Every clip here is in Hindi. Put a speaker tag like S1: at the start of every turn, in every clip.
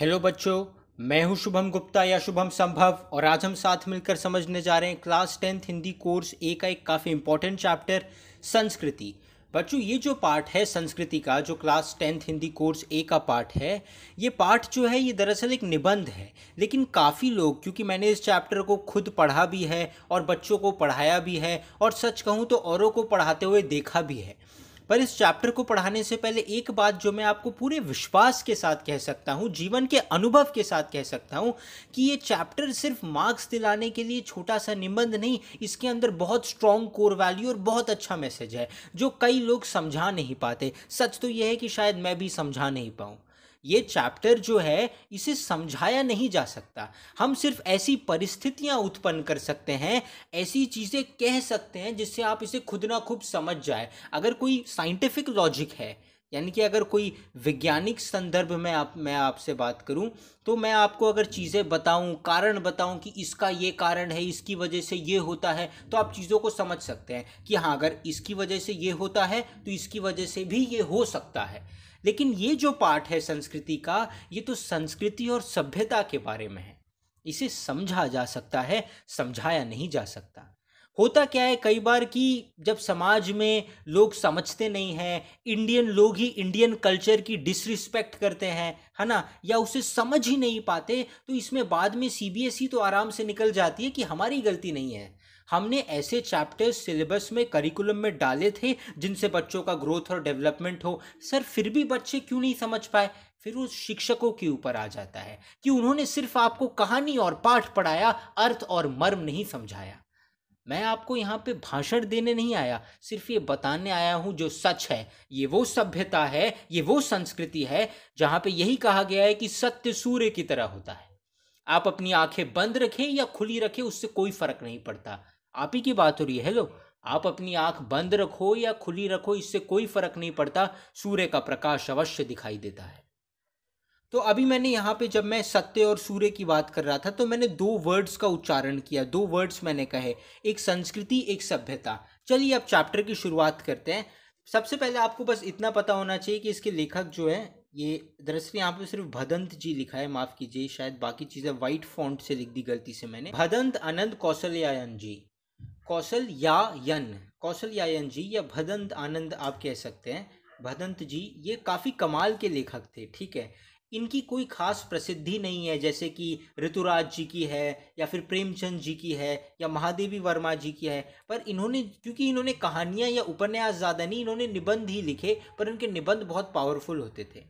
S1: हेलो बच्चों मैं हूं शुभम गुप्ता या शुभम संभव और आज हम साथ मिलकर समझने जा रहे हैं class tenth Hindi course A का एक काफ़ी इंपॉर्टेंट चैप्टर संस्कृति बच्चों ये जो पार्ट है संस्कृति का जो class tenth Hindi course A का पार्ट है ये पार्ट जो है ये दरअसल एक निबंध है लेकिन काफ़ी लोग क्योंकि मैंने इस चैप्टर को खुद पढ़ा भी है और बच्चों को पढ़ाया भी है और सच कहूँ तो औरों को पढ़ाते हुए देखा भी है पर इस चैप्टर को पढ़ाने से पहले एक बात जो मैं आपको पूरे विश्वास के साथ कह सकता हूँ जीवन के अनुभव के साथ कह सकता हूँ कि ये चैप्टर सिर्फ मार्क्स दिलाने के लिए छोटा सा निबंध नहीं इसके अंदर बहुत स्ट्रॉन्ग कोर वैल्यू और बहुत अच्छा मैसेज है जो कई लोग समझा नहीं पाते सच तो यह है कि शायद मैं भी समझा नहीं पाऊँ ये चैप्टर जो है इसे समझाया नहीं जा सकता हम सिर्फ ऐसी परिस्थितियाँ उत्पन्न कर सकते हैं ऐसी चीज़ें कह सकते हैं जिससे आप इसे खुद ना खुद समझ जाए अगर कोई साइंटिफिक लॉजिक है यानी कि अगर कोई वैज्ञानिक संदर्भ में आप मैं आपसे बात करूं तो मैं आपको अगर चीज़ें बताऊं कारण बताऊं कि इसका ये कारण है इसकी वजह से ये होता है तो आप चीज़ों को समझ सकते हैं कि हाँ अगर इसकी वजह से ये होता है तो इसकी वजह से भी ये हो सकता है लेकिन ये जो पाठ है संस्कृति का ये तो संस्कृति और सभ्यता के बारे में है इसे समझा जा सकता है समझाया नहीं जा सकता होता क्या है कई बार कि जब समाज में लोग समझते नहीं हैं इंडियन लोग ही इंडियन कल्चर की डिसरिस्पेक्ट करते हैं है ना या उसे समझ ही नहीं पाते तो इसमें बाद में सीबीएसई e तो आराम से निकल जाती है कि हमारी गलती नहीं है हमने ऐसे चैप्टर्स सिलेबस में करिकुलम में डाले थे जिनसे बच्चों का ग्रोथ और डेवलपमेंट हो सर फिर भी बच्चे क्यों नहीं समझ पाए फिर उस शिक्षकों के ऊपर आ जाता है कि उन्होंने सिर्फ आपको कहानी और पाठ पढ़ाया अर्थ और मर्म नहीं समझाया मैं आपको यहाँ पे भाषण देने नहीं आया सिर्फ ये बताने आया हूँ जो सच है ये वो सभ्यता है ये वो संस्कृति है जहाँ पे यही कहा गया है कि सत्य सूर्य की तरह होता है आप अपनी आंखें बंद रखें या खुली रखें उससे कोई फर्क नहीं पड़ता आप ही की बात हो रही है हेलो आप अपनी आंख बंद रखो या खुली रखो इससे कोई फर्क नहीं पड़ता सूर्य का प्रकाश अवश्य दिखाई देता है तो अभी मैंने यहाँ पे जब मैं सत्य और सूर्य की बात कर रहा था तो मैंने दो वर्ड्स का उच्चारण किया दो वर्ड्स मैंने कहे एक संस्कृति एक सभ्यता चलिए अब चैप्टर की शुरुआत करते हैं सबसे पहले आपको बस इतना पता होना चाहिए कि इसके लेखक जो है ये दरअसल यहाँ पे सिर्फ भदंत जी लिखा है माफ़ कीजिए शायद बाकी चीज़ें वाइट फॉन्ट से लिख दी गलती से मैंने भदंत अनंत कौशल्यायन जी कौशल या यन कौशल या यन जी या भदंत आनंद आप कह सकते हैं भदंत जी ये काफ़ी कमाल के लेखक थे ठीक है इनकी कोई खास प्रसिद्धि नहीं है जैसे कि ऋतुराज जी की है या फिर प्रेमचंद जी की है या महादेवी वर्मा जी की है पर इन्होंने क्योंकि इन्होंने कहानियाँ या उपन्यास ज़्यादा नहीं इन्होंने निबंध ही लिखे पर इनके निबंध बहुत पावरफुल होते थे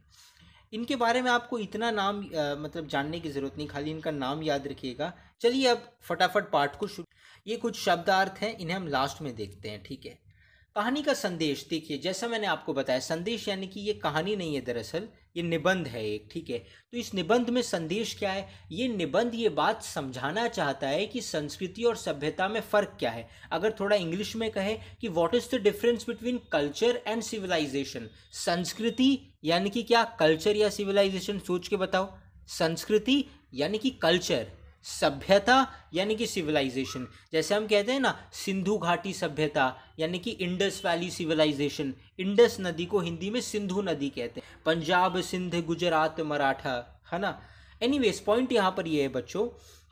S1: इनके बारे में आपको इतना नाम आ, मतलब जानने की ज़रूरत नहीं खाली इनका नाम याद रखिएगा चलिए अब फटाफट पाठ को शुरू ये कुछ शब्दार्थ हैं इन्हें हम लास्ट में देखते हैं ठीक है कहानी का संदेश देखिए जैसा मैंने आपको बताया संदेश यानी कि ये कहानी नहीं है दरअसल ये निबंध है एक ठीक है तो इस निबंध में संदेश क्या है ये निबंध ये बात समझाना चाहता है कि संस्कृति और सभ्यता में फ़र्क क्या है अगर थोड़ा इंग्लिश में कहे कि what is the difference between culture and civilization संस्कृति यानी कि क्या कल्चर या सिविलाइजेशन सोच के बताओ संस्कृति यानी कि कल्चर सभ्यता यानी कि सिविलाइजेशन जैसे हम कहते हैं ना सिंधु घाटी सभ्यता यानी कि इंडस वैली सिविलाइजेशन इंडस नदी को हिंदी में सिंधु नदी कहते हैं पंजाब सिंध गुजरात मराठा है ना वेज पॉइंट यहाँ पर यह है बच्चों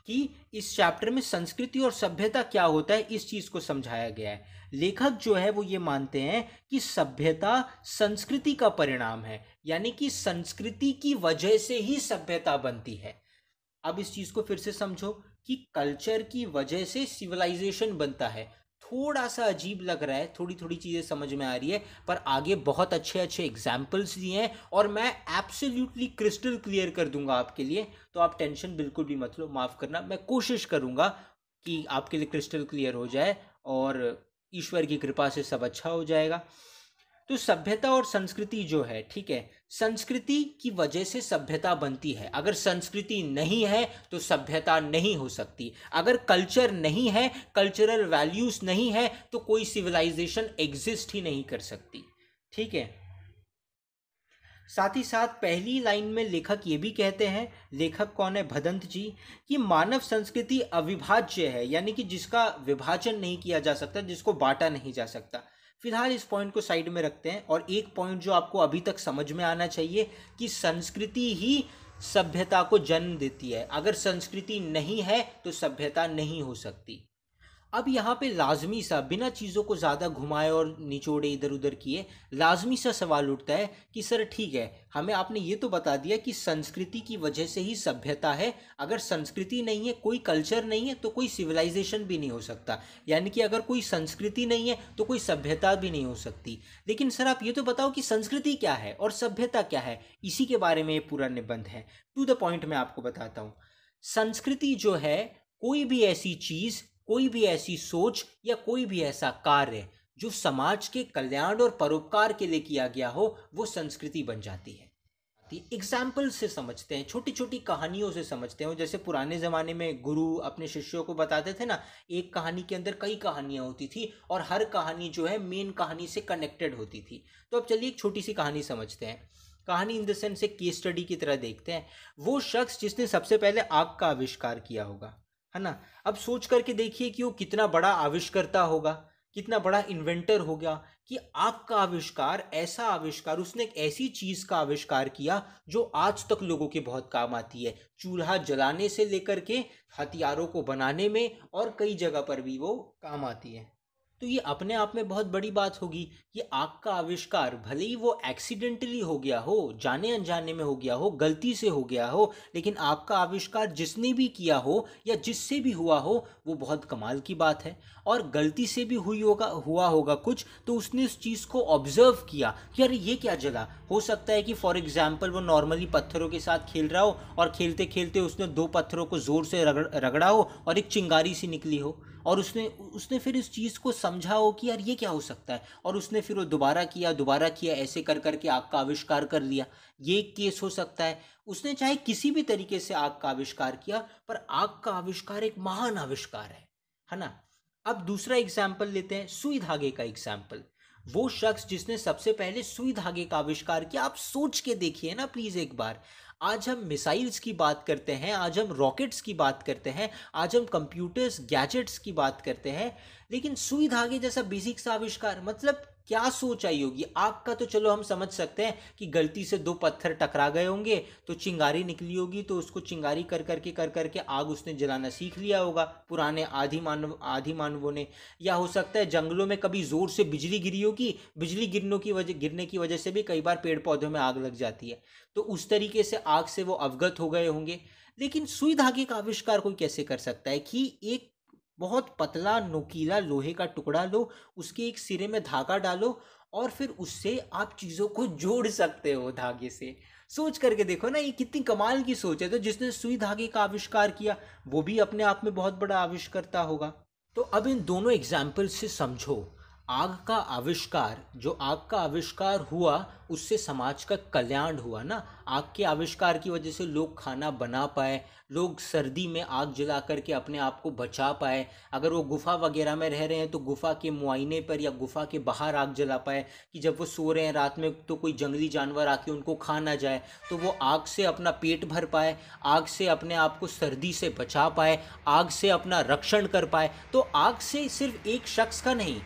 S1: कि इस चैप्टर में संस्कृति और सभ्यता क्या होता है इस चीज़ को समझाया गया है लेखक जो है वो ये मानते हैं कि सभ्यता संस्कृति का परिणाम है यानी कि संस्कृति की वजह से ही सभ्यता बनती है अब इस चीज़ को फिर से समझो कि कल्चर की वजह से सिविलाइजेशन बनता है थोड़ा सा अजीब लग रहा है थोड़ी थोड़ी चीज़ें समझ में आ रही है पर आगे बहुत अच्छे अच्छे एग्जाम्पल्स दिए हैं और मैं एब्सोल्यूटली क्रिस्टल क्लियर कर दूंगा आपके लिए तो आप टेंशन बिल्कुल भी मत लो माफ़ करना मैं कोशिश करूंगा कि आपके लिए क्रिस्टल क्लियर हो जाए और ईश्वर की कृपा से सब अच्छा हो जाएगा तो सभ्यता और संस्कृति जो है ठीक है संस्कृति की वजह से सभ्यता बनती है अगर संस्कृति नहीं है तो सभ्यता नहीं हो सकती अगर कल्चर नहीं है कल्चरल वैल्यूज़ नहीं है तो कोई सिविलाइजेशन एग्जिस्ट ही नहीं कर सकती ठीक है साथ ही साथ पहली लाइन में लेखक ये भी कहते हैं लेखक कौन है भदंत जी कि मानव संस्कृति अविभाज्य है यानी कि जिसका विभाजन नहीं किया जा सकता जिसको बांटा नहीं जा सकता फिलहाल इस पॉइंट को साइड में रखते हैं और एक पॉइंट जो आपको अभी तक समझ में आना चाहिए कि संस्कृति ही सभ्यता को जन्म देती है अगर संस्कृति नहीं है तो सभ्यता नहीं हो सकती अब यहाँ पे लाजमी सा बिना चीज़ों को ज़्यादा घुमाए और निचोड़े इधर उधर किए लाजमी सा सवाल उठता है कि सर ठीक है हमें आपने ये तो बता दिया कि संस्कृति की वजह से ही सभ्यता है अगर संस्कृति नहीं है कोई कल्चर नहीं है तो कोई सिविलाइजेशन भी नहीं हो सकता यानी कि अगर कोई संस्कृति नहीं है तो कोई सभ्यता भी नहीं हो सकती लेकिन सर आप ये तो बताओ कि संस्कृति क्या है और सभ्यता क्या है इसी के बारे में ये पूरा निबंध है टू द पॉइंट मैं आपको बताता हूँ संस्कृति जो है कोई भी ऐसी चीज़ कोई भी ऐसी सोच या कोई भी ऐसा कार्य जो समाज के कल्याण और परोपकार के लिए किया गया हो वो संस्कृति बन जाती है एग्जाम्पल तो से समझते हैं छोटी छोटी कहानियों से समझते हैं जैसे पुराने ज़माने में गुरु अपने शिष्यों को बताते थे ना एक कहानी के अंदर कई कहानियाँ होती थी और हर कहानी जो है मेन कहानी से कनेक्टेड होती थी तो अब चलिए एक छोटी सी कहानी समझते हैं कहानी इन द सेंस एक केस स्टडी की तरह देखते हैं वो शख्स जिसने सबसे पहले आग का आविष्कार किया होगा है ना अब सोच करके देखिए कि वो कितना बड़ा आविष्कर्ता होगा कितना बड़ा इन्वेंटर हो गया कि आपका आविष्कार ऐसा आविष्कार उसने एक ऐसी चीज का आविष्कार किया जो आज तक लोगों के बहुत काम आती है चूल्हा जलाने से लेकर के हथियारों को बनाने में और कई जगह पर भी वो काम आती है तो ये अपने आप में बहुत बड़ी बात होगी कि आग का आविष्कार भले ही वो एक्सीडेंटली हो गया हो जाने अनजाने में हो गया हो गलती से हो गया हो लेकिन आग का आविष्कार जिसने भी किया हो या जिससे भी हुआ हो वो बहुत कमाल की बात है और गलती से भी हुई होगा हुआ होगा कुछ तो उसने उस चीज़ को ऑब्जर्व किया कि अरे ये क्या जगह हो सकता है कि फॉर एग्जाम्पल वो नॉर्मली पत्थरों के साथ खेल रहा हो और खेलते खेलते उसने दो पत्थरों को ज़ोर से रगड़ रगड़ा हो और एक चिंगारी सी निकली हो और उसने उसने फिर इस चीज़ को समझा हो कि यार ये क्या हो सकता है और उसने फिर वो दोबारा किया दोबारा किया ऐसे कर करके आग का आविष्कार कर लिया ये केस हो सकता है उसने चाहे किसी भी तरीके से आग का आविष्कार किया पर आग का आविष्कार एक महान आविष्कार है है ना अब दूसरा एग्जाम्पल लेते हैं सुई धागे का एग्जाम्पल वो शख्स जिसने सबसे पहले सुई धागे का आविष्कार किया आप सोच के देखिए ना प्लीज़ एक बार आज हम मिसाइल्स की बात करते हैं आज हम रॉकेट्स की बात करते हैं आज हम कंप्यूटर्स गैजेट्स की बात करते हैं लेकिन सुई धागे जैसा बेसिक सा आविष्कार मतलब क्या सोच आई होगी आग का तो चलो हम समझ सकते हैं कि गलती से दो पत्थर टकरा गए होंगे तो चिंगारी निकली होगी तो उसको चिंगारी कर करके कर करके आग उसने जलाना सीख लिया होगा पुराने आधी मानव आधी मानवों ने या हो सकता है जंगलों में कभी ज़ोर से बिजली गिरी होगी बिजली गिरने की वजह गिरने की वजह से भी कई बार पेड़ पौधों में आग लग जाती है तो उस तरीके से आग से वो अवगत हो गए होंगे लेकिन सुई धागे का आविष्कार कोई कैसे कर सकता है कि एक बहुत पतला नोकीला लोहे का टुकड़ा लो उसके एक सिरे में धागा डालो और फिर उससे आप चीज़ों को जोड़ सकते हो धागे से सोच करके देखो ना ये कितनी कमाल की सोच है तो जिसने सुई धागे का आविष्कार किया वो भी अपने आप में बहुत बड़ा आविष्कर्ता होगा तो अब इन दोनों एग्जाम्पल से समझो आग का आविष्कार जो आग का आविष्कार हुआ उससे समाज का कल्याण हुआ ना आग के आविष्कार की वजह से लोग खाना बना पाए लोग सर्दी में आग जला करके अपने आप को बचा पाए अगर वो गुफा वगैरह में रह रहे हैं तो गुफा के मुआइने पर या गुफा के बाहर आग जला पाए कि जब वो सो रहे हैं रात में तो कोई जंगली जानवर आके उनको खा ना जाए तो वो आग से अपना पेट भर पाए आग से अपने आप को सर्दी से बचा पाए आग से अपना रक्षण कर पाए तो आग से सिर्फ एक शख्स का नहीं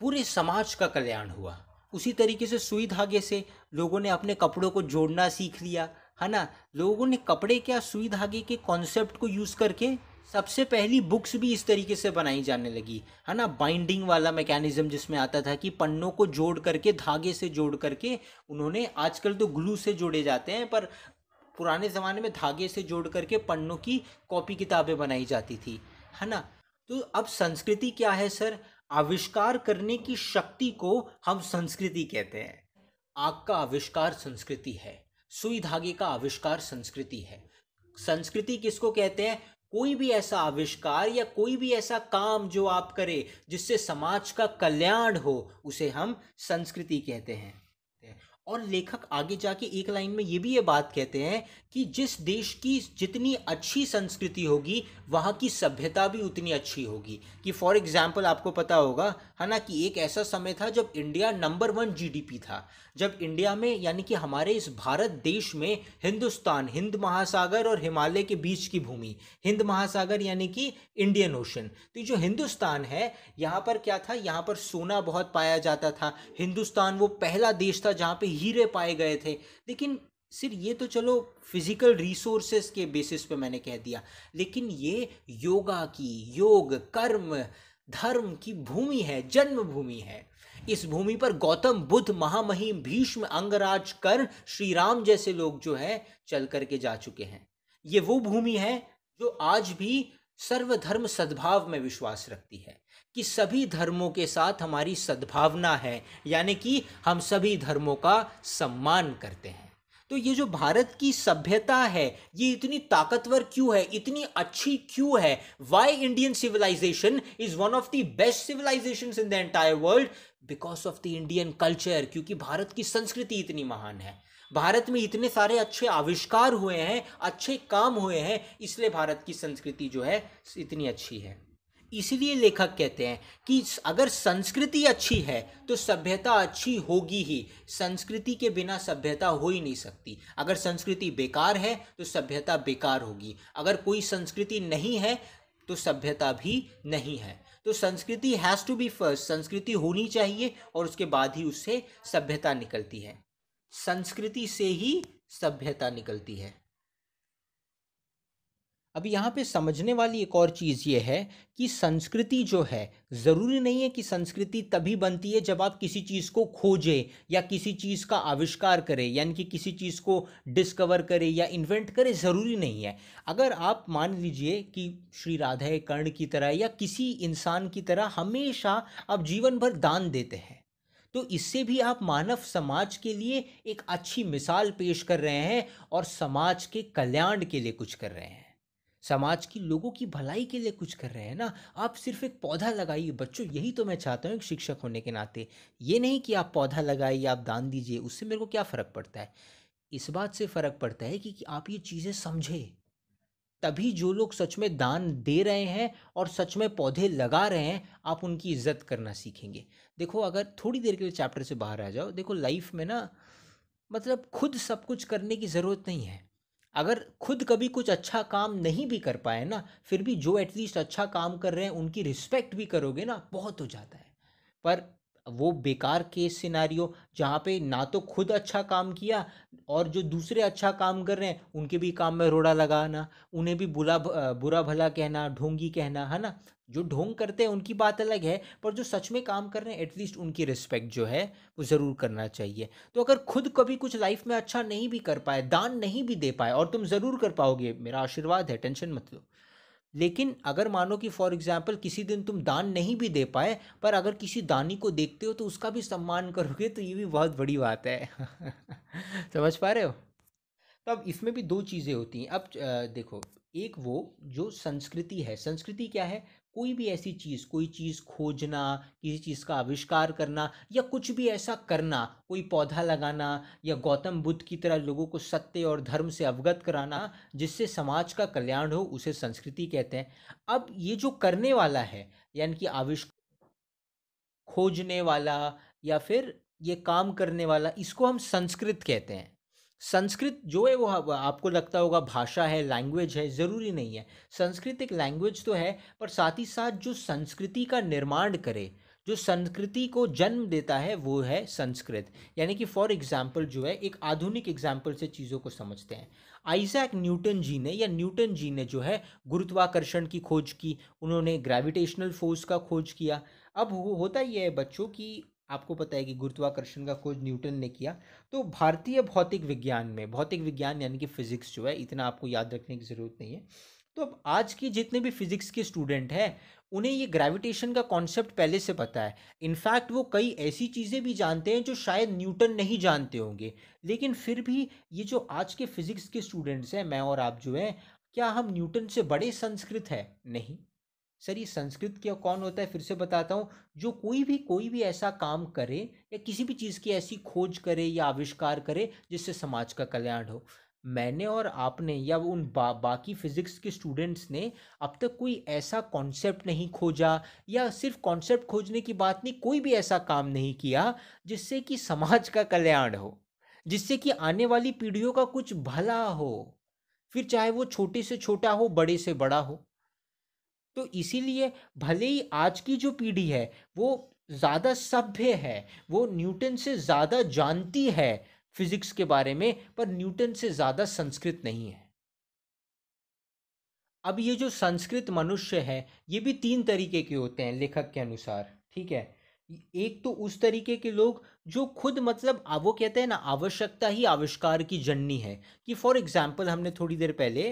S1: पूरे समाज का कल्याण हुआ उसी तरीके से सुई धागे से लोगों ने अपने कपड़ों को जोड़ना सीख लिया है ना लोगों ने कपड़े क्या सुई धागे के कॉन्सेप्ट को यूज़ करके सबसे पहली बुक्स भी इस तरीके से बनाई जाने लगी है ना बाइंडिंग वाला मैकेनिज्म जिसमें आता था कि पन्नों को जोड़ करके धागे से जोड़ करके उन्होंने आजकल तो ग्लू से जोड़े जाते हैं पर पुराने ज़माने में धागे से जोड़ करके पन्नों की कॉपी किताबें बनाई जाती थी है ना तो अब संस्कृति क्या है सर आविष्कार करने की शक्ति को हम संस्कृति कहते हैं आग का आविष्कार संस्कृति है सुई धागे का आविष्कार संस्कृति है संस्कृति किसको कहते हैं कोई भी ऐसा आविष्कार या कोई भी ऐसा काम जो आप करें जिससे समाज का कल्याण हो उसे हम संस्कृति कहते हैं और लेखक आगे जाके एक लाइन में ये भी ये बात कहते हैं कि जिस देश की जितनी अच्छी संस्कृति होगी वहाँ की सभ्यता भी उतनी अच्छी होगी कि फॉर एग्जांपल आपको पता होगा है ना कि एक ऐसा समय था जब इंडिया नंबर वन जीडीपी था जब इंडिया में यानी कि हमारे इस भारत देश में हिंदुस्तान हिंद महासागर और हिमालय के बीच की भूमि हिंद महासागर यानी कि इंडियन ओशन तो जो हिंदुस्तान है यहाँ पर क्या था यहाँ पर सोना बहुत पाया जाता था हिंदुस्तान वो पहला देश था जहाँ पे हीरे पाए गए थे लेकिन सिर ये तो चलो फिजिकल रिसोर्सेस के बेसिस पे मैंने कह दिया लेकिन ये योगा की योग कर्म धर्म की भूमि है भूमि है इस भूमि पर गौतम बुद्ध महामहिम भीष्म अंगराज कर श्री राम जैसे लोग जो है चल करके जा चुके हैं ये वो भूमि है जो आज भी सर्वधर्म सद्भाव में विश्वास रखती है कि सभी धर्मों के साथ हमारी सद्भावना है यानी कि हम सभी धर्मों का सम्मान करते हैं तो ये जो भारत की सभ्यता है ये इतनी ताकतवर क्यों है इतनी अच्छी क्यों है why Indian civilization is one of the best civilization in the entire world because of the Indian culture क्योंकि भारत की संस्कृति इतनी महान है भारत में इतने सारे अच्छे आविष्कार हुए हैं अच्छे काम हुए हैं इसलिए भारत की संस्कृति जो है इतनी अच्छी है इसलिए लेखक कहते हैं कि अगर संस्कृति अच्छी है तो सभ्यता अच्छी होगी ही संस्कृति के बिना सभ्यता हो ही नहीं सकती अगर संस्कृति बेकार है तो सभ्यता बेकार होगी अगर कोई संस्कृति नहीं है तो सभ्यता भी नहीं है तो संस्कृति हैज़ टू बी फर्स्ट संस्कृति होनी चाहिए और उसके बाद ही उससे सभ्यता निकलती है संस्कृति से ही सभ्यता निकलती है अब यहाँ पे समझने वाली एक और चीज़ ये है कि संस्कृति जो है ज़रूरी नहीं है कि संस्कृति तभी बनती है जब आप किसी चीज़ को खोजें या किसी चीज़ का आविष्कार करें यानी कि किसी चीज़ को डिस्कवर करें या इन्वेंट करें ज़रूरी नहीं है अगर आप मान लीजिए कि श्री राधे कर्ण की तरह या किसी इंसान की तरह हमेशा आप जीवन भर दान देते हैं तो इससे भी आप मानव समाज के लिए एक अच्छी मिसाल पेश कर रहे हैं और समाज के कल्याण के लिए कुछ कर रहे हैं समाज की लोगों की भलाई के लिए कुछ कर रहे हैं ना आप सिर्फ एक पौधा लगाइए बच्चों यही तो मैं चाहता हूँ एक शिक्षक होने के नाते ये नहीं कि आप पौधा लगाइए आप दान दीजिए उससे मेरे को क्या फ़र्क पड़ता है इस बात से फ़र्क पड़ता है कि, कि आप ये चीज़ें समझें तभी जो लोग सच में दान दे रहे हैं और सच में पौधे लगा रहे हैं आप उनकी इज्जत करना सीखेंगे देखो अगर थोड़ी देर के लिए चैप्टर से बाहर आ जाओ देखो लाइफ में ना मतलब खुद सब कुछ करने की ज़रूरत नहीं है अगर खुद कभी कुछ अच्छा काम नहीं भी कर पाए ना फिर भी जो एटलीस्ट अच्छा काम कर रहे हैं उनकी रिस्पेक्ट भी करोगे ना बहुत हो जाता है पर वो बेकार केस सिनारियो जहाँ पे ना तो खुद अच्छा काम किया और जो दूसरे अच्छा काम कर रहे हैं उनके भी काम में रोड़ा लगाना उन्हें भी बुरा बुरा भला कहना ढोंगी कहना है ना जो ढोंग करते हैं उनकी बात अलग है पर जो सच में काम कर रहे हैं एटलीस्ट उनकी रिस्पेक्ट जो है वो ज़रूर करना चाहिए तो अगर खुद कभी कुछ लाइफ में अच्छा नहीं भी कर पाए दान नहीं भी दे पाए और तुम ज़रूर कर पाओगे मेरा आशीर्वाद है टेंशन मत लो लेकिन अगर मानो कि फॉर एग्जाम्पल किसी दिन तुम दान नहीं भी दे पाए पर अगर किसी दानी को देखते हो तो उसका भी सम्मान करोगे तो ये भी बहुत बड़ी बात है समझ पा रहे हो तो अब इसमें भी दो चीज़ें होती हैं अब देखो एक वो जो संस्कृति है संस्कृति क्या है कोई भी ऐसी चीज़ कोई चीज़ खोजना किसी चीज़ का आविष्कार करना या कुछ भी ऐसा करना कोई पौधा लगाना या गौतम बुद्ध की तरह लोगों को सत्य और धर्म से अवगत कराना जिससे समाज का कल्याण हो उसे संस्कृति कहते हैं अब ये जो करने वाला है यानी कि आविष्कार खोजने वाला या फिर ये काम करने वाला इसको हम संस्कृत कहते हैं संस्कृत जो है वो आपको लगता होगा भाषा है लैंग्वेज है ज़रूरी नहीं है संस्कृत एक लैंग्वेज तो है पर साथ ही साथ जो संस्कृति का निर्माण करे जो संस्कृति को जन्म देता है वो है संस्कृत यानी कि फॉर एग्जाम्पल जो है एक आधुनिक एग्जाम्पल से चीज़ों को समझते हैं आइजैक न्यूटन जी ने या न्यूटन जी ने जो है गुरुत्वाकर्षण की खोज की उन्होंने ग्रेविटेशनल फोर्स का खोज किया अब हो, होता यह है बच्चों की आपको पता है कि गुरुत्वाकर्षण का खोज न्यूटन ने किया तो भारतीय भौतिक विज्ञान में भौतिक विज्ञान यानी कि फिजिक्स जो है इतना आपको याद रखने की ज़रूरत नहीं है तो अब आज की जितने भी फिजिक्स के स्टूडेंट हैं उन्हें ये ग्रेविटेशन का कॉन्सेप्ट पहले से पता है इनफैक्ट वो कई ऐसी चीज़ें भी जानते हैं जो शायद न्यूटन नहीं जानते होंगे लेकिन फिर भी ये जो आज के फिजिक्स के स्टूडेंट्स हैं मैं और आप जो हैं क्या हम न्यूटन से बड़े संस्कृत हैं नहीं सर ये संस्कृत क्या कौन होता है फिर से बताता हूँ जो कोई भी कोई भी ऐसा काम करे या किसी भी चीज़ की ऐसी खोज करे या आविष्कार करे जिससे समाज का कल्याण हो मैंने और आपने या उन बा, बाकी फिजिक्स के स्टूडेंट्स ने अब तक कोई ऐसा कॉन्सेप्ट नहीं खोजा या सिर्फ कॉन्सेप्ट खोजने की बात नहीं कोई भी ऐसा काम नहीं किया जिससे कि समाज का कल्याण हो जिससे कि आने वाली पीढ़ियों का कुछ भला हो फिर चाहे वो छोटे से छोटा हो बड़े से बड़ा हो तो इसीलिए भले ही आज की जो पीढ़ी है वो ज़्यादा सभ्य है वो न्यूटन से ज़्यादा जानती है फिजिक्स के बारे में पर न्यूटन से ज़्यादा संस्कृत नहीं है अब ये जो संस्कृत मनुष्य है ये भी तीन तरीके के होते हैं लेखक के अनुसार ठीक है एक तो उस तरीके के लोग जो खुद मतलब वो कहते हैं ना आवश्यकता ही आविष्कार की जननी है कि फॉर एग्जाम्पल हमने थोड़ी देर पहले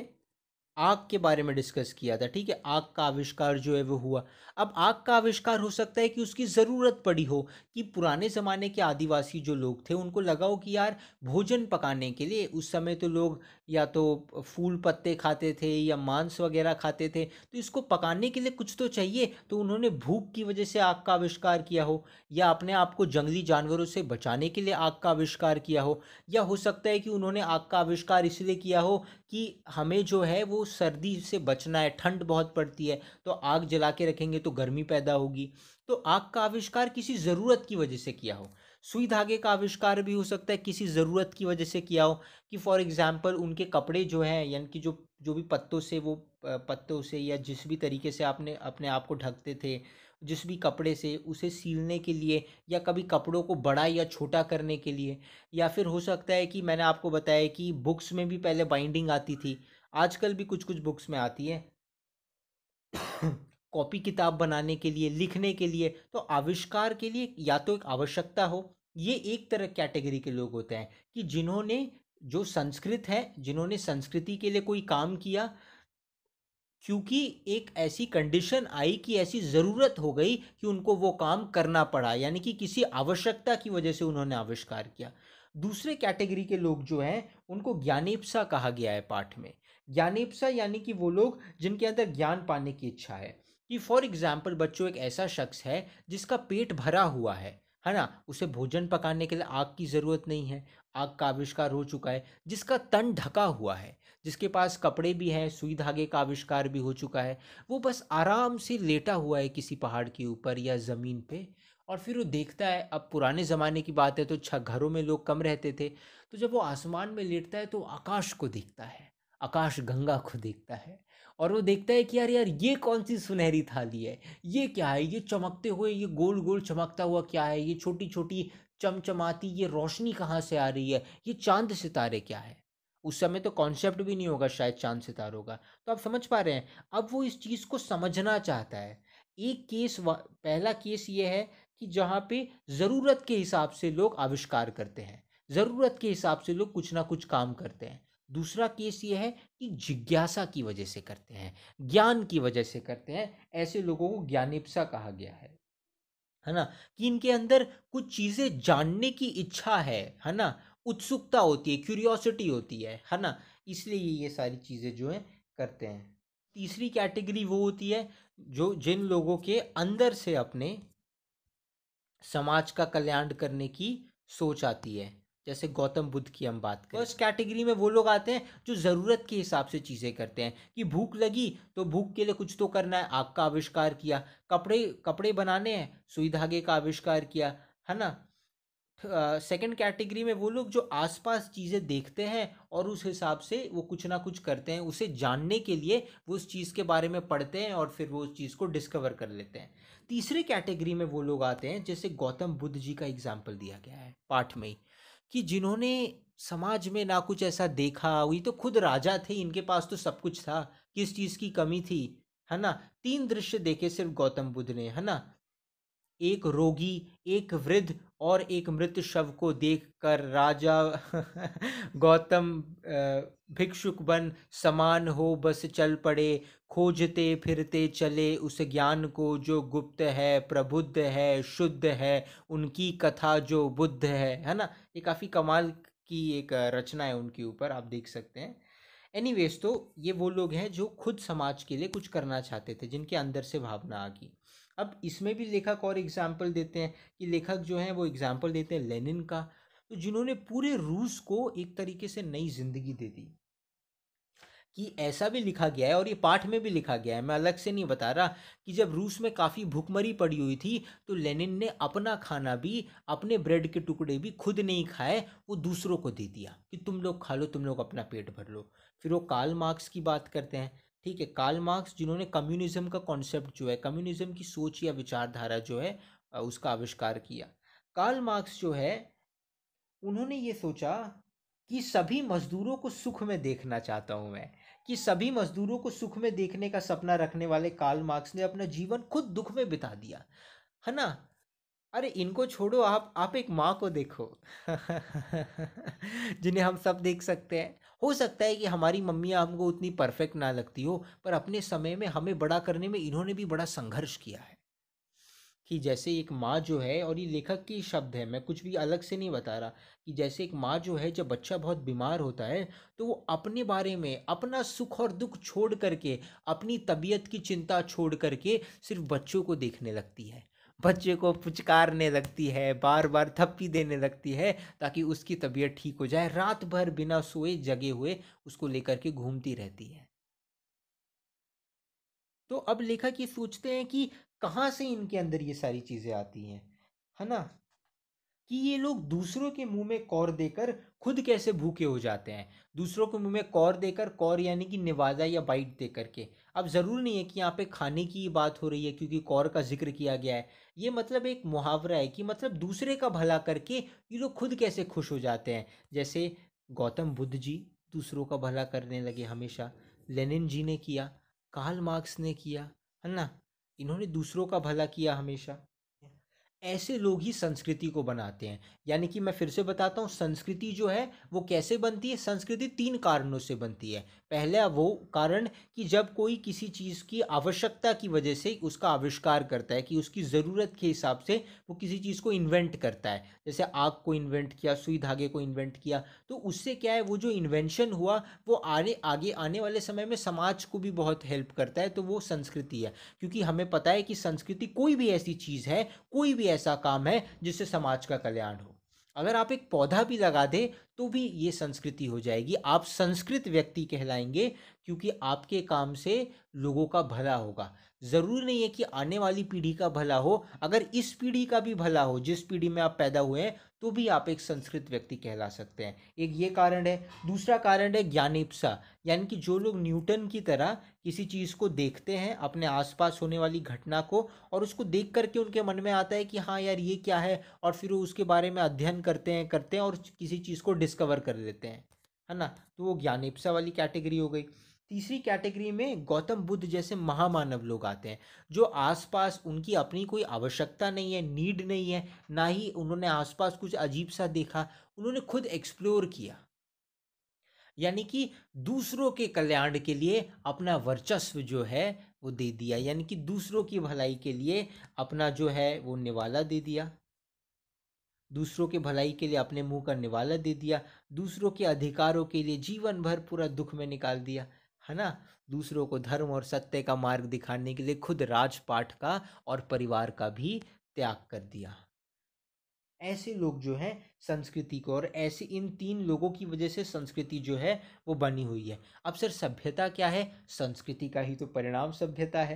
S1: आग के बारे में डिस्कस किया था ठीक है आग का आविष्कार जो है वो हुआ अब आग का आविष्कार हो सकता है कि उसकी ज़रूरत पड़ी हो कि पुराने ज़माने के आदिवासी जो लोग थे उनको लगा हो कि यार भोजन पकाने के लिए उस समय तो लोग या तो फूल पत्ते खाते थे या मांस वगैरह खाते थे तो इसको पकाने के लिए कुछ तो चाहिए तो उन्होंने भूख की वजह से आग का आविष्कार किया हो या अपने आप को जंगली जानवरों से बचाने के लिए आग का आविष्कार किया हो या हो सकता है कि उन्होंने आग का आविष्कार इसलिए किया हो कि हमें जो है वो सर्दी से बचना है ठंड बहुत पड़ती है तो आग जला के रखेंगे तो गर्मी पैदा होगी तो आग का आविष्कार किसी ज़रूरत की वजह से किया हो सुई धागे का आविष्कार भी हो सकता है किसी ज़रूरत की वजह से किया हो कि फॉर एग्ज़ाम्पल उनके कपड़े जो हैं यानी कि जो जो भी पत्तों से वो पत्तों से या जिस भी तरीके से आपने अपने आप को ढकते थे जिस भी कपड़े से उसे सीलने के लिए या कभी कपड़ों को बड़ा या छोटा करने के लिए या फिर हो सकता है कि मैंने आपको बताया कि बुक्स में भी पहले बाइंडिंग आती थी आजकल भी कुछ कुछ बुक्स में आती है कॉपी किताब बनाने के लिए लिखने के लिए तो आविष्कार के लिए या तो एक आवश्यकता हो ये एक तरह कैटेगरी के लोग होते हैं कि जिन्होंने जो संस्कृत है जिन्होंने संस्कृति के लिए कोई काम किया क्योंकि एक ऐसी कंडीशन आई कि ऐसी ज़रूरत हो गई कि उनको वो काम करना पड़ा यानी कि किसी आवश्यकता की वजह से उन्होंने आविष्कार किया दूसरे कैटेगरी के लोग जो हैं उनको ज्ञानेप्सा कहा गया है पाठ में ज्ञानेप्सा यानी कि वो लोग जिनके अंदर ज्ञान पाने की इच्छा है कि फॉर एग्ज़ाम्पल बच्चों एक ऐसा शख्स है जिसका पेट भरा हुआ है है ना उसे भोजन पकाने के लिए आग की ज़रूरत नहीं है आग का आविष्कार हो चुका है जिसका तन ढका हुआ है जिसके पास कपड़े भी हैं सुई धागे का आविष्कार भी हो चुका है वो बस आराम से लेटा हुआ है किसी पहाड़ के ऊपर या ज़मीन पे और फिर वो देखता है अब पुराने ज़माने की बात है तो छ घरों में लोग कम रहते थे तो जब वो आसमान में लेटता है तो आकाश को देखता है आकाश गंगा को देखता है और वो देखता है कि यार यार ये कौन सी सुनहरी थाली है ये क्या है ये चमकते हुए ये गोल गोल चमकता हुआ क्या है ये छोटी छोटी चमचमाती ये रोशनी कहाँ से आ रही है ये चांद सितारे क्या है उस समय तो कॉन्सेप्ट भी नहीं होगा शायद चांद सितारों का तो आप समझ पा रहे हैं अब वो इस चीज़ को समझना चाहता है एक केस पहला केस ये है कि जहाँ पे ज़रूरत के हिसाब से लोग आविष्कार करते हैं ज़रूरत के हिसाब से लोग कुछ ना कुछ काम करते हैं दूसरा केस ये है कि जिज्ञासा की वजह से करते हैं ज्ञान की वजह से करते हैं ऐसे लोगों को ज्ञानिप्सा कहा गया है है ना कि इनके अंदर कुछ चीज़ें जानने की इच्छा है है ना उत्सुकता होती है क्यूरियोसिटी होती है है ना इसलिए ये सारी चीज़ें जो है करते हैं तीसरी कैटेगरी वो होती है जो जिन लोगों के अंदर से अपने समाज का कल्याण करने की सोच आती है जैसे गौतम बुद्ध की हम बात करें फर्स्ट तो कैटेगरी में वो लोग आते हैं जो ज़रूरत के हिसाब से चीज़ें करते हैं कि भूख लगी तो भूख के लिए कुछ तो करना है आग का आविष्कार किया कपड़े कपड़े बनाने हैं सुई धागे का आविष्कार किया है ना सेकंड कैटेगरी में वो लोग जो आसपास चीज़ें देखते हैं और उस हिसाब से वो कुछ ना कुछ करते हैं उसे जानने के लिए वो उस चीज़ के बारे में पढ़ते हैं और फिर वो उस चीज़ को डिस्कवर कर लेते हैं तीसरे कैटेगरी में वो लोग आते हैं जैसे गौतम बुद्ध जी का एग्जाम्पल दिया गया है पाठ में ही कि जिन्होंने समाज में ना कुछ ऐसा देखा हुई तो खुद राजा थे इनके पास तो सब कुछ था किस चीज़ की कमी थी है ना तीन दृश्य देखे सिर्फ गौतम बुद्ध ने है ना एक रोगी एक वृद्ध और एक मृत शव को देखकर राजा गौतम भिक्षुक बन समान हो बस चल पड़े खोजते फिरते चले उस ज्ञान को जो गुप्त है प्रबुद्ध है शुद्ध है उनकी कथा जो बुद्ध है है ना ये काफ़ी कमाल की एक रचना है उनके ऊपर आप देख सकते हैं एनीवेज तो ये वो लोग हैं जो खुद समाज के लिए कुछ करना चाहते थे जिनके अंदर से भावना आ गई अब इसमें भी लेखक और एग्जाम्पल देते हैं कि लेखक जो हैं वो एग्जाम्पल देते हैं लेनिन का तो जिन्होंने पूरे रूस को एक तरीके से नई जिंदगी दे दी कि ऐसा भी लिखा गया है और ये पाठ में भी लिखा गया है मैं अलग से नहीं बता रहा कि जब रूस में काफ़ी भूखमरी पड़ी हुई थी तो लेनिन ने अपना खाना भी अपने ब्रेड के टुकड़े भी खुद नहीं खाए वो दूसरों को दे दिया कि तुम लोग खा लो तुम लोग अपना पेट भर लो फिर वो काल मार्क्स की बात करते हैं ठीक है कार्ल मार्क्स जिन्होंने कम्युनिज्म का कॉन्सेप्ट जो है कम्युनिज्म की सोच या विचारधारा जो है उसका आविष्कार किया कार्ल मार्क्स जो है उन्होंने ये सोचा कि सभी मजदूरों को सुख में देखना चाहता हूँ मैं कि सभी मजदूरों को सुख में देखने का सपना रखने वाले कार्ल मार्क्स ने अपना जीवन खुद दुख में बिता दिया है ना अरे इनको छोड़ो आप आप एक माँ को देखो जिन्हें हम सब देख सकते हैं हो सकता है कि हमारी मम्मी हमको उतनी परफेक्ट ना लगती हो पर अपने समय में हमें बड़ा करने में इन्होंने भी बड़ा संघर्ष किया है कि जैसे एक माँ जो है और ये लेखक की शब्द है मैं कुछ भी अलग से नहीं बता रहा कि जैसे एक माँ जो है जब बच्चा बहुत बीमार होता है तो वो अपने बारे में अपना सुख और दुख छोड़ करके अपनी तबीयत की चिंता छोड़ करके सिर्फ बच्चों को देखने लगती है बच्चे को पुचकारने लगती है बार बार थप्पी देने लगती है ताकि उसकी तबीयत ठीक हो जाए रात भर बिना सोए जगे हुए उसको लेकर के घूमती रहती है तो अब लेखक ये सोचते हैं कि कहाँ से इनके अंदर ये सारी चीज़ें आती हैं है ना कि ये लोग दूसरों के मुंह में कौर देकर खुद कैसे भूखे हो जाते हैं दूसरों के मुंह में कौर देकर कौर यानी कि निवाजा या बाइट दे करके अब ज़रूर नहीं है कि यहाँ पे खाने की बात हो रही है क्योंकि कौर का जिक्र किया गया है ये मतलब एक मुहावरा है कि मतलब दूसरे का भला करके ये लोग खुद कैसे खुश हो जाते हैं जैसे गौतम बुद्ध जी दूसरों का भला करने लगे हमेशा लेनिन जी ने किया कार्ल मार्क्स ने किया है ना इन्होंने दूसरों का भला किया हमेशा ऐसे लोग ही संस्कृति को बनाते हैं यानी कि मैं फिर से बताता हूँ संस्कृति जो है वो कैसे बनती है संस्कृति तीन कारणों से बनती है पहला वो कारण कि जब कोई किसी चीज़ की आवश्यकता की वजह से उसका आविष्कार करता है कि उसकी ज़रूरत के हिसाब से वो किसी चीज़ को इन्वेंट करता है जैसे आग को इन्वेंट किया सुई धागे को इन्वेंट किया तो उससे क्या है वो जो इन्वेंशन हुआ वो आने आगे आने वाले समय में समाज को भी बहुत हेल्प करता है तो वो संस्कृति है क्योंकि हमें पता है कि संस्कृति कोई भी ऐसी चीज़ है कोई भी ऐसा काम है जिससे समाज का कल्याण हो अगर आप एक पौधा भी लगा दें तो भी ये संस्कृति हो जाएगी आप संस्कृत व्यक्ति कहलाएंगे क्योंकि आपके काम से लोगों का भला होगा ज़रूरी नहीं है कि आने वाली पीढ़ी का भला हो अगर इस पीढ़ी का भी भला हो जिस पीढ़ी में आप पैदा हुए हैं तो भी आप एक संस्कृत व्यक्ति कहला सकते हैं एक ये कारण है दूसरा कारण है ज्ञानिप्सा यानी कि जो लोग न्यूटन की तरह किसी चीज़ को देखते हैं अपने आसपास होने वाली घटना को और उसको देख करके उनके मन में आता है कि हाँ यार ये क्या है और फिर वो उसके बारे में अध्ययन करते हैं करते हैं और किसी चीज़ को डिस्कवर कर लेते हैं है ना तो वो ज्ञानिप्सा वाली कैटेगरी हो गई तीसरी कैटेगरी में गौतम बुद्ध जैसे महामानव लोग आते हैं जो आसपास उनकी अपनी कोई आवश्यकता नहीं है नीड नहीं है ना ही उन्होंने आसपास कुछ अजीब सा देखा उन्होंने खुद एक्सप्लोर किया यानी कि दूसरों के कल्याण के लिए अपना वर्चस्व जो है वो दे दिया यानी कि दूसरों की भलाई के लिए अपना जो है वो निवाला दे दिया दूसरों के भलाई के लिए अपने मुंह का निवाला दे दिया दूसरों के अधिकारों के लिए जीवन भर पूरा दुख में निकाल दिया है ना दूसरों को धर्म और सत्य का मार्ग दिखाने के लिए खुद राजपाठ का और परिवार का भी त्याग कर दिया ऐसे लोग जो है संस्कृति को और ऐसे इन तीन लोगों की वजह से संस्कृति जो है वो बनी हुई है अब सर सभ्यता क्या है संस्कृति का ही तो परिणाम सभ्यता है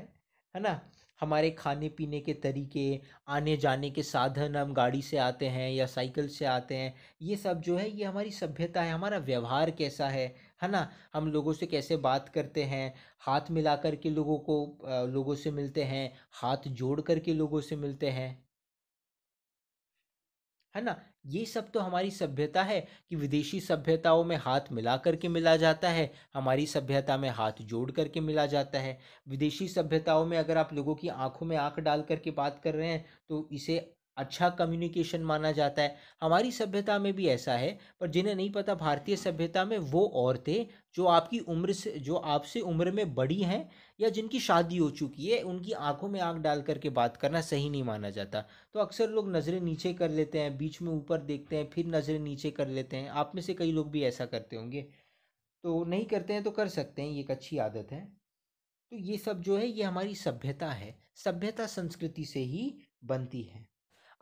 S1: है ना हमारे खाने पीने के तरीके आने जाने के साधन हम गाड़ी से आते हैं या साइकिल से आते हैं ये सब जो है ये हमारी सभ्यता है हमारा व्यवहार कैसा है है ना हम लोगों से कैसे बात करते हैं हाथ मिला कर के लोगों को लोगों से मिलते हैं हाथ जोड़ कर के लोगों से मिलते हैं है ना ये सब तो हमारी सभ्यता है कि विदेशी सभ्यताओं में हाथ मिला करके मिला जाता है हमारी सभ्यता में हाथ जोड़ करके मिला जाता है विदेशी सभ्यताओं में अगर आप लोगों की आंखों में आंख डाल करके बात कर रहे हैं तो इसे अच्छा कम्युनिकेशन माना जाता है हमारी सभ्यता में भी ऐसा है पर जिन्हें नहीं पता भारतीय सभ्यता में वो औरतें जो आपकी उम्र से जो आपसे उम्र में बड़ी हैं या जिनकी शादी हो चुकी है उनकी आंखों में आंख डाल करके बात करना सही नहीं माना जाता तो अक्सर लोग नज़रें नीचे कर लेते हैं बीच में ऊपर देखते हैं फिर नज़रें नीचे कर लेते हैं आप में से कई लोग भी ऐसा करते होंगे तो नहीं करते हैं तो कर सकते हैं ये एक अच्छी आदत है तो ये सब जो है ये हमारी सभ्यता है सभ्यता संस्कृति से ही बनती है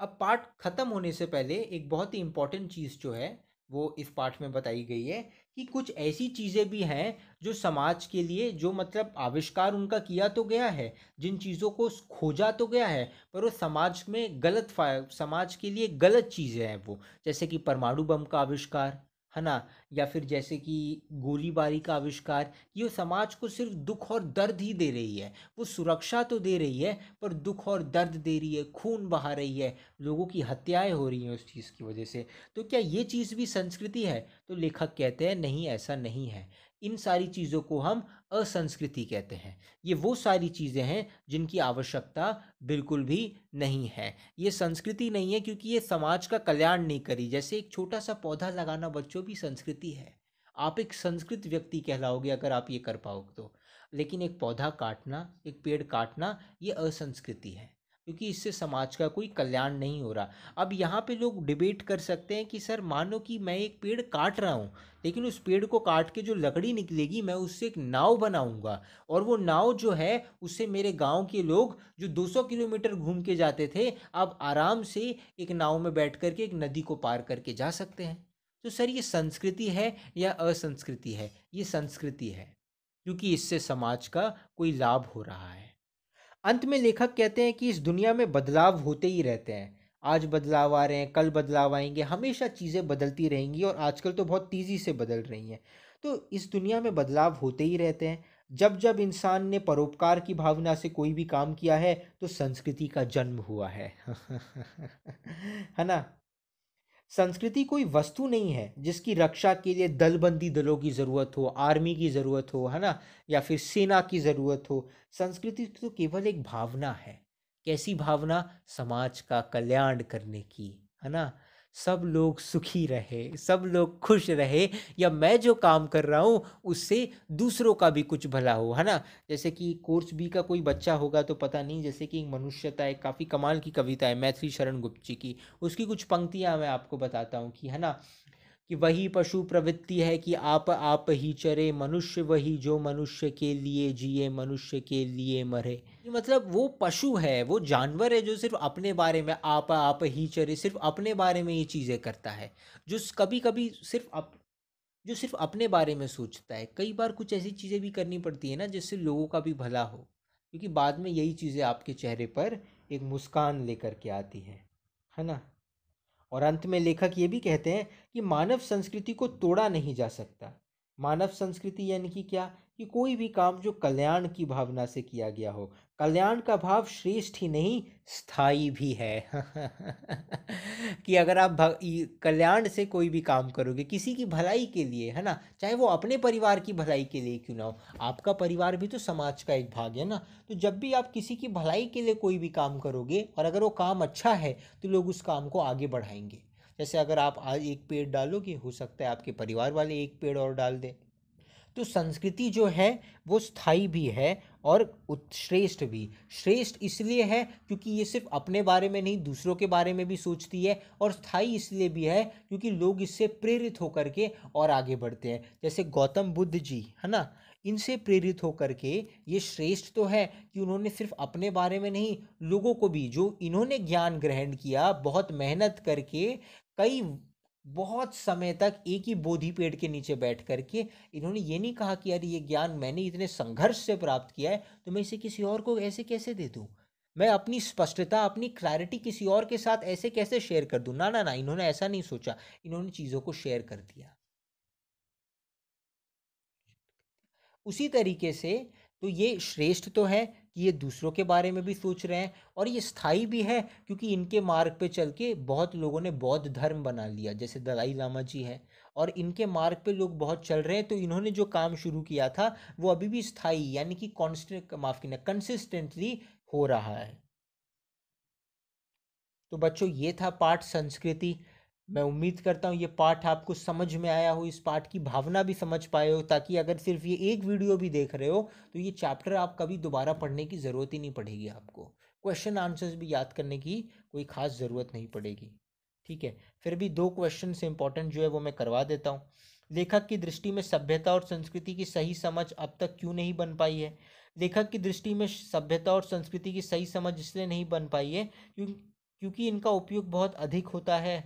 S1: अब पार्ट ख़त्म होने से पहले एक बहुत ही इम्पॉर्टेंट चीज़ जो है वो इस पाठ में बताई गई है कि कुछ ऐसी चीज़ें भी हैं जो समाज के लिए जो मतलब आविष्कार उनका किया तो गया है जिन चीज़ों को खोजा तो गया है पर वो समाज में गलत समाज के लिए गलत चीज़ें हैं वो जैसे कि परमाणु बम का आविष्कार है ना या फिर जैसे कि गोलीबारी का आविष्कार ये समाज को सिर्फ दुख और दर्द ही दे रही है वो सुरक्षा तो दे रही है पर दुख और दर्द दे रही है खून बहा रही है लोगों की हत्याएं हो रही हैं उस चीज़ की वजह से तो क्या ये चीज़ भी संस्कृति है तो लेखक कहते हैं नहीं ऐसा नहीं है इन सारी चीज़ों को हम असंस्कृति कहते हैं ये वो सारी चीज़ें हैं जिनकी आवश्यकता बिल्कुल भी नहीं है ये संस्कृति नहीं है क्योंकि ये समाज का कल्याण नहीं करी जैसे एक छोटा सा पौधा लगाना बच्चों भी संस्कृति है आप एक संस्कृत व्यक्ति कहलाओगे अगर आप ये कर पाओगे तो लेकिन एक पौधा काटना एक पेड़ काटना ये असंस्कृति है क्योंकि इससे समाज का कोई कल्याण नहीं हो रहा अब यहाँ पे लोग डिबेट कर सकते हैं कि सर मानो कि मैं एक पेड़ काट रहा हूँ लेकिन उस पेड़ को काट के जो लकड़ी निकलेगी मैं उससे एक नाव बनाऊँगा और वो नाव जो है उससे मेरे गांव के लोग जो 200 किलोमीटर घूम के जाते थे अब आराम से एक नाव में बैठ करके एक नदी को पार करके जा सकते हैं तो सर ये संस्कृति है या असंस्कृति है ये संस्कृति है क्योंकि इससे समाज का कोई लाभ हो रहा है अंत में लेखक कहते हैं कि इस दुनिया में बदलाव होते ही रहते हैं आज बदलाव आ रहे हैं कल बदलाव आएंगे हमेशा चीज़ें बदलती रहेंगी और आजकल तो बहुत तेज़ी से बदल रही हैं तो इस दुनिया में बदलाव होते ही रहते हैं जब जब इंसान ने परोपकार की भावना से कोई भी काम किया है तो संस्कृति का जन्म हुआ है है ना संस्कृति कोई वस्तु नहीं है जिसकी रक्षा के लिए दलबंदी दलों की ज़रूरत हो आर्मी की ज़रूरत हो है ना या फिर सेना की ज़रूरत हो संस्कृति तो केवल एक भावना है कैसी भावना समाज का कल्याण करने की है ना सब लोग सुखी रहे सब लोग खुश रहे या मैं जो काम कर रहा हूँ उससे दूसरों का भी कुछ भला हो है ना जैसे कि कोर्स बी का कोई बच्चा होगा तो पता नहीं जैसे कि मनुष्यता एक काफ़ी कमाल की कविता है मैथिली शरण गुप्त जी की उसकी कुछ पंक्तियाँ मैं आपको बताता हूँ कि है ना कि वही पशु प्रवृत्ति है कि आप आप ही चरे मनुष्य वही जो मनुष्य के लिए जिए मनुष्य के लिए मरे मतलब वो पशु है वो जानवर है जो सिर्फ अपने बारे में आप आप ही चरे सिर्फ अपने बारे में ये चीज़ें करता है जो कभी कभी सिर्फ अप जो सिर्फ अपने बारे में सोचता है कई बार कुछ ऐसी चीज़ें भी करनी पड़ती है ना जिससे लोगों का भी भला हो क्योंकि बाद में यही चीज़ें आपके चेहरे पर एक मुस्कान लेकर के आती है है ना और अंत में लेखक ये भी कहते हैं कि मानव संस्कृति को तोड़ा नहीं जा सकता मानव संस्कृति यानी कि क्या कि कोई भी काम जो कल्याण की भावना से किया गया हो कल्याण का भाव श्रेष्ठ ही नहीं स्थायी भी है कि अगर आप कल्याण से कोई भी काम करोगे किसी की भलाई के लिए है ना चाहे वो अपने परिवार की भलाई के लिए क्यों ना हो आपका परिवार भी तो समाज का एक भाग है ना तो जब भी आप किसी की भलाई के लिए कोई भी काम करोगे और अगर वो काम अच्छा है तो लोग उस काम को आगे बढ़ाएंगे जैसे अगर आप आज एक पेड़ डालोगे हो सकता है आपके परिवार वाले एक पेड़ और डाल दें तो संस्कृति जो है वो स्थाई भी है और श्रेष्ठ भी श्रेष्ठ इसलिए है क्योंकि ये सिर्फ अपने बारे में नहीं दूसरों के बारे में भी सोचती है और स्थाई इसलिए भी है क्योंकि लोग इससे प्रेरित होकर के और आगे बढ़ते हैं जैसे गौतम बुद्ध जी है ना इनसे प्रेरित होकर के ये श्रेष्ठ तो है कि उन्होंने सिर्फ अपने बारे में नहीं लोगों को भी जो इन्होंने ज्ञान ग्रहण किया बहुत मेहनत करके कई बहुत समय तक एक ही बोधि पेड़ के नीचे बैठ करके इन्होंने ये नहीं कहा कि यार ये ज्ञान मैंने इतने संघर्ष से प्राप्त किया है तो मैं इसे किसी और को ऐसे कैसे दे दूँ मैं अपनी स्पष्टता अपनी क्लैरिटी किसी और के साथ ऐसे कैसे शेयर कर दूँ ना ना ना इन्होंने ऐसा नहीं सोचा इन्होंने चीज़ों को शेयर कर दिया उसी तरीके से तो ये श्रेष्ठ तो है कि ये दूसरों के बारे में भी सोच रहे हैं और ये स्थायी भी है क्योंकि इनके मार्ग पे चल के बहुत लोगों ने बौद्ध धर्म बना लिया जैसे दलाई लामा जी हैं और इनके मार्ग पे लोग बहुत चल रहे हैं तो इन्होंने जो काम शुरू किया था वो अभी भी स्थायी यानी कि कॉन्स्टेंट माफ़ करना कंसिस्टेंटली हो रहा है तो बच्चों ये था पाठ संस्कृति मैं उम्मीद करता हूँ ये पाठ आपको समझ में आया हो इस पाठ की भावना भी समझ पाए हो ताकि अगर सिर्फ ये एक वीडियो भी देख रहे हो तो ये चैप्टर आप कभी दोबारा पढ़ने की ज़रूरत ही नहीं पड़ेगी आपको क्वेश्चन आंसर्स भी याद करने की कोई खास ज़रूरत नहीं पड़ेगी ठीक है फिर भी दो क्वेश्चन से जो है वो मैं करवा देता हूँ लेखक की दृष्टि में सभ्यता और संस्कृति की सही समझ अब तक क्यों नहीं बन पाई है लेखक की दृष्टि में सभ्यता और संस्कृति की सही समझ इसलिए नहीं बन पाई है क्योंकि इनका उपयोग बहुत अधिक होता है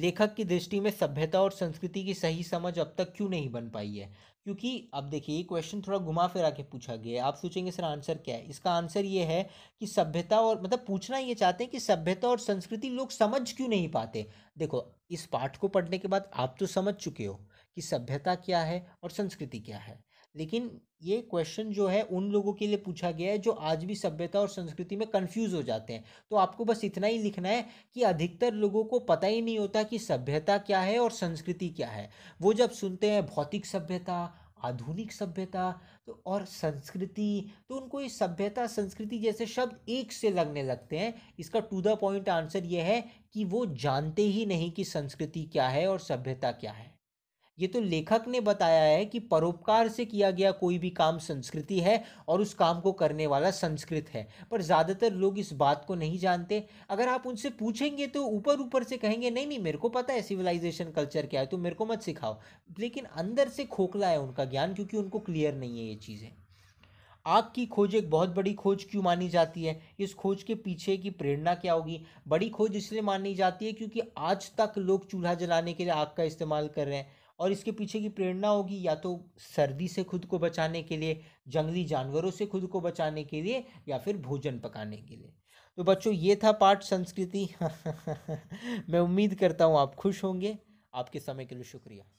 S1: लेखक की दृष्टि में सभ्यता और संस्कृति की सही समझ अब तक क्यों नहीं बन पाई है क्योंकि अब देखिए ये क्वेश्चन थोड़ा घुमा फिरा के पूछा गया आप सोचेंगे सर आंसर क्या है इसका आंसर ये है कि सभ्यता और मतलब पूछना ये चाहते हैं कि सभ्यता और संस्कृति लोग समझ क्यों नहीं पाते देखो इस पाठ को पढ़ने के बाद आप तो समझ चुके हो कि सभ्यता क्या है और संस्कृति क्या है लेकिन ये क्वेश्चन जो है उन लोगों के लिए पूछा गया है जो आज भी सभ्यता और संस्कृति में कंफ्यूज हो जाते हैं तो आपको बस इतना ही लिखना है कि अधिकतर लोगों को पता ही नहीं होता कि सभ्यता क्या है और संस्कृति क्या है वो जब सुनते हैं भौतिक सभ्यता आधुनिक सभ्यता तो और संस्कृति तो उनको ये सभ्यता संस्कृति जैसे शब्द एक से लगने लगते हैं इसका टू द पॉइंट आंसर ये है कि वो जानते ही नहीं कि संस्कृति क्या है और सभ्यता क्या है ये तो लेखक ने बताया है कि परोपकार से किया गया कोई भी काम संस्कृति है और उस काम को करने वाला संस्कृत है पर ज़्यादातर लोग इस बात को नहीं जानते अगर आप उनसे पूछेंगे तो ऊपर ऊपर से कहेंगे नहीं नहीं मेरे को पता है सिविलाइजेशन कल्चर क्या है तो मेरे को मत सिखाओ लेकिन अंदर से खोखला है उनका ज्ञान क्योंकि उनको क्लियर नहीं है ये चीज़ें आग की खोज एक बहुत बड़ी खोज क्यों मानी जाती है इस खोज के पीछे की प्रेरणा क्या होगी बड़ी खोज इसलिए मानी जाती है क्योंकि आज तक लोग चूल्हा जलाने के लिए आग का इस्तेमाल कर रहे हैं और इसके पीछे की प्रेरणा होगी या तो सर्दी से खुद को बचाने के लिए जंगली जानवरों से खुद को बचाने के लिए या फिर भोजन पकाने के लिए तो बच्चों ये था पाठ संस्कृति मैं उम्मीद करता हूँ आप खुश होंगे आपके समय के लिए शुक्रिया